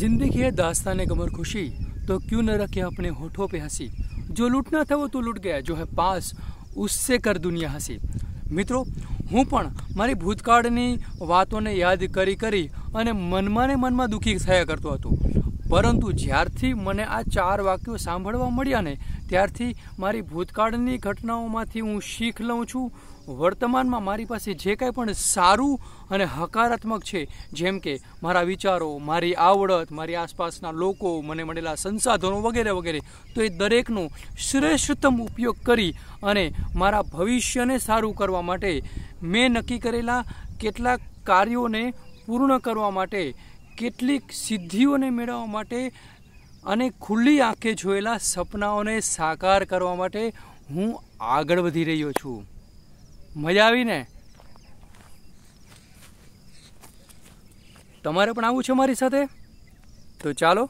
जिंदगी है दास्तान कमर खुशी तो क्यों न रखे अपने होठों पे हंसी जो लूटना था वो तो लूट ગયા જો હે પાસ ઉસસે કર દુનિયા હસી મિત્રો હું પણ મારી ભૂતકાળની વાતોને યાદ કરી કરી અને મનમાં ને મનમાં દુઃખી થયા કરતો હતો પરંતુ જ્યારથી મને આ ચાર વાક્યો સાંભળવા મળ્યા ને ત્યારથી મારી ભૂતકાળની ઘટનાઓમાંથી હું શીખ લઉં છું વર્તમાનમાં મારી પાસે જે કાંઈ પણ સારું અને હકારાત્મક છે જેમ કે મારા વિચારો મારી આવડત મારી આસપાસના લોકો મને મળેલા સંસાધનો વગેરે વગેરે તો એ દરેકનો શ્રેષ્ઠતમ ઉપયોગ કરી અને મારા ભવિષ્યને સારું કરવા માટે મેં નક્કી કરેલા કેટલાક કાર્યોને પૂર્ણ કરવા માટે કેટલીક સિદ્ધિઓને મેળવવા માટે અને ખુલ્લી આંખે જોયેલા સપનાઓને સાકાર કરવા માટે હું આગળ વધી રહ્યો છું મજા આવીને તમારે પણ આવું છે મારી સાથે તો ચાલો